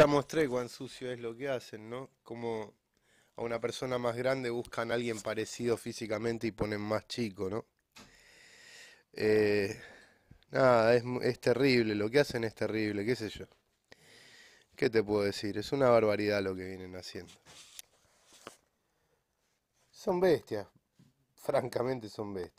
ya mostré cuán sucio es lo que hacen, ¿no? Como a una persona más grande buscan a alguien parecido físicamente y ponen más chico, ¿no? Eh, nada, es, es terrible, lo que hacen es terrible, qué sé yo. ¿Qué te puedo decir? Es una barbaridad lo que vienen haciendo. Son bestias, francamente son bestias.